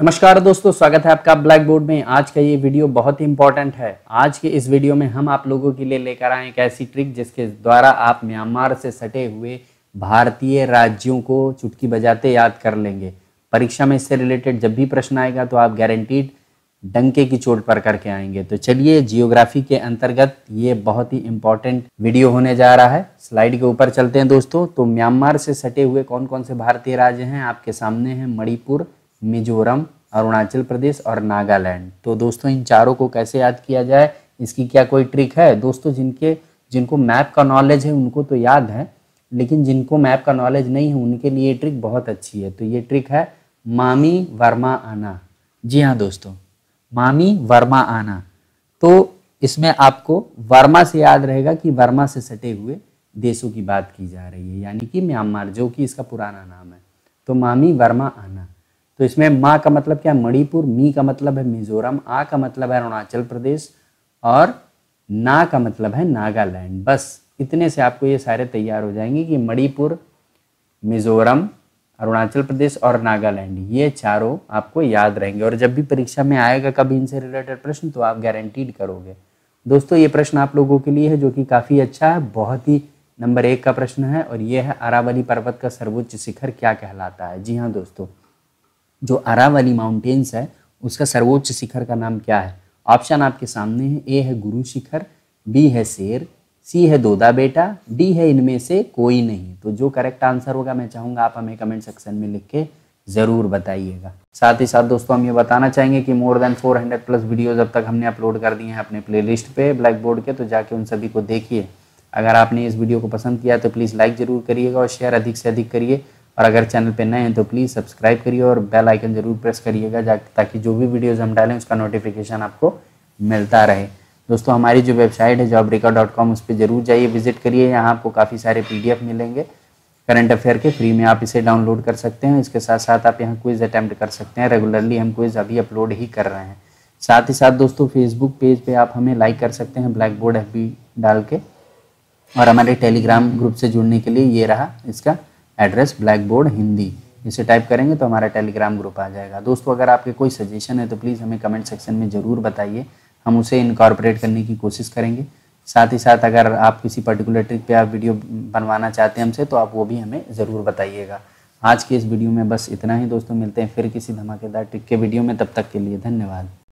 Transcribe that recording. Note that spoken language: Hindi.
नमस्कार दोस्तों स्वागत है आपका ब्लैक बोर्ड में आज का ये वीडियो बहुत ही इंपॉर्टेंट है आज के इस वीडियो में हम आप लोगों के लिए लेकर आए एक ऐसी ट्रिक जिसके द्वारा आप म्यांमार से सटे हुए भारतीय राज्यों को चुटकी बजाते याद कर लेंगे परीक्षा में इससे रिलेटेड जब भी प्रश्न आएगा तो आप गारंटीड डंके की चोट पर करके आएंगे तो चलिए जियोग्राफी के अंतर्गत ये बहुत ही इंपॉर्टेंट वीडियो होने जा रहा है स्लाइड के ऊपर चलते हैं दोस्तों तो म्यांमार से सटे हुए कौन कौन से भारतीय राज्य हैं आपके सामने हैं मणिपुर मिजोरम अरुणाचल प्रदेश और नागालैंड तो दोस्तों इन चारों को कैसे याद किया जाए इसकी क्या कोई ट्रिक है दोस्तों जिनके जिनको मैप का नॉलेज है उनको तो याद है लेकिन जिनको मैप का नॉलेज नहीं है उनके लिए ट्रिक बहुत अच्छी है तो ये ट्रिक है मामी वर्मा आना जी हाँ दोस्तों मामी वर्मा आना तो इसमें आपको वर्मा से याद रहेगा कि वर्मा से सटे हुए देशों की बात की जा रही है यानी कि म्यांमार जो कि इसका पुराना नाम है तो मामी वर्मा आना तो इसमें माँ का मतलब क्या है मणिपुर मी का मतलब है मिजोरम आ का मतलब है अरुणाचल प्रदेश और ना का मतलब है नागालैंड बस इतने से आपको ये सारे तैयार हो जाएंगे कि मणिपुर मिजोरम अरुणाचल प्रदेश और नागालैंड ये चारों आपको याद रहेंगे और जब भी परीक्षा में आएगा कभी इनसे रिलेटेड प्रश्न तो आप गारंटीड करोगे दोस्तों ये प्रश्न आप लोगों के लिए है जो कि काफ़ी अच्छा है बहुत ही नंबर एक का प्रश्न है और ये है अरावली पर्वत का सर्वोच्च शिखर क्या कहलाता है जी हाँ दोस्तों जो अरावली माउंटेन्स है उसका सर्वोच्च शिखर का नाम क्या है ऑप्शन आपके सामने है ए है गुरु शिखर बी है शेर सी है दोदा बेटा डी है इनमें से कोई नहीं तो जो करेक्ट आंसर होगा मैं चाहूँगा आप हमें कमेंट सेक्शन में लिख के ज़रूर बताइएगा साथ ही साथ दोस्तों हम ये बताना चाहेंगे कि मोर देन 400 प्लस वीडियोज़ अब तक हमने अपलोड कर दिए हैं अपने प्लेलिस्ट पे ब्लैक बोर्ड के तो जाके उन सभी को देखिए अगर आपने इस वीडियो को पसंद किया तो प्लीज़ लाइक ज़रूर करिएगा और शेयर अधिक से अधिक करिए और अगर चैनल पर नए हैं तो प्लीज़ सब्सक्राइब करिए और बेल आइकन ज़रूर प्रेस करिएगा ताकि जो भी वीडियोज़ हम डालें उसका नोटिफिकेशन आपको मिलता रहे दोस्तों हमारी जो वेबसाइट है जॉब रिकॉर्ड डॉट कॉम उस पर जरूर जाइए विजिट करिए यहाँ आपको काफ़ी सारे पीडीएफ मिलेंगे करंट अफेयर के फ्री में आप इसे डाउनलोड कर सकते हैं इसके साथ साथ आप यहाँ क्विज़ अटैम्प्ट कर सकते हैं रेगुलरली हम क्विज़ अभी अपलोड ही कर रहे हैं साथ ही साथ दोस्तों फेसबुक पेज पे आप हमें लाइक कर सकते हैं ब्लैक बोर्ड एफ डाल के और हमारे टेलीग्राम ग्रुप से जुड़ने के लिए ये रहा इसका एड्रेस ब्लैक बोर्ड हिंदी इसे टाइप करेंगे तो हमारा टेलीग्राम ग्रुप आ जाएगा दोस्तों अगर आपके कोई सजेशन है तो प्लीज़ हमें कमेंट सेक्शन में ज़रूर बताइए हम उसे इनकॉर्पोरेट करने की कोशिश करेंगे साथ ही साथ अगर आप किसी पर्टिकुलर ट्रिक पे आप वीडियो बनवाना चाहते हैं हमसे तो आप वो भी हमें ज़रूर बताइएगा आज के इस वीडियो में बस इतना ही दोस्तों मिलते हैं फिर किसी धमाकेदार ट्रिक के वीडियो में तब तक के लिए धन्यवाद